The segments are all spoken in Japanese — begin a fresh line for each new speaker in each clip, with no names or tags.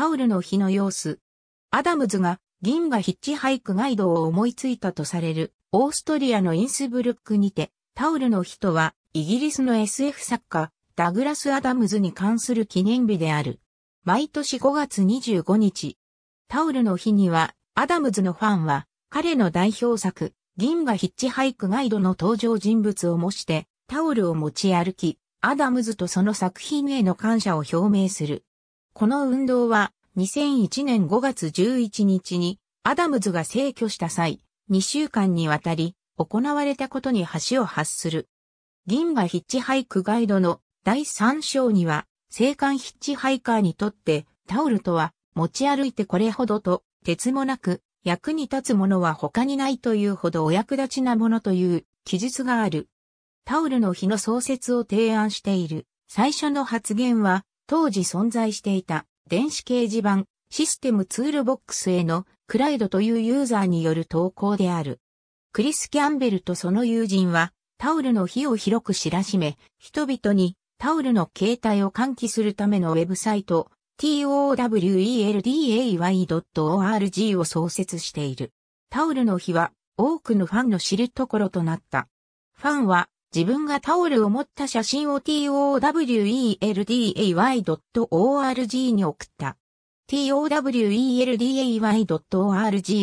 タオルの日の様子。アダムズが銀河ヒッチハイクガイドを思いついたとされるオーストリアのインスブルックにてタオルの日とはイギリスの SF 作家ダグラス・アダムズに関する記念日である。毎年5月25日。タオルの日にはアダムズのファンは彼の代表作銀河ヒッチハイクガイドの登場人物を模してタオルを持ち歩き、アダムズとその作品への感謝を表明する。この運動は2001年5月11日にアダムズが逝去した際、2週間にわたり行われたことに橋を発する。銀河ヒッチハイクガイドの第3章には、青函ヒッチハイカーにとってタオルとは持ち歩いてこれほどと、鉄もなく役に立つものは他にないというほどお役立ちなものという記述がある。タオルの日の創設を提案している最初の発言は当時存在していた電子掲示板システムツールボックスへのクライドというユーザーによる投稿である。クリス・キャンベルとその友人はタオルの火を広く知らしめ、人々にタオルの携帯を喚起するためのウェブサイト towelday.org を創設している。タオルの日は多くのファンの知るところとなった。ファンは自分がタオルを持った写真を towelday.org に送った。towelday.org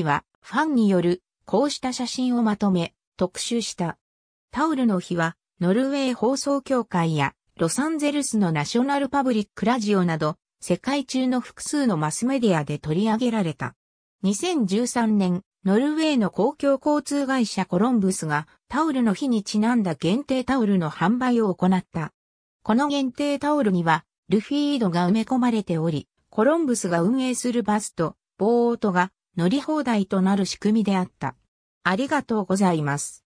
はファンによるこうした写真をまとめ特集した。タオルの日はノルウェー放送協会やロサンゼルスのナショナルパブリックラジオなど世界中の複数のマスメディアで取り上げられた。2013年ノルウェーの公共交通会社コロンブスがタオルの日にちなんだ限定タオルの販売を行った。この限定タオルにはルフィードが埋め込まれており、コロンブスが運営するバスとボートが乗り放題となる仕組みであった。ありがとうございます。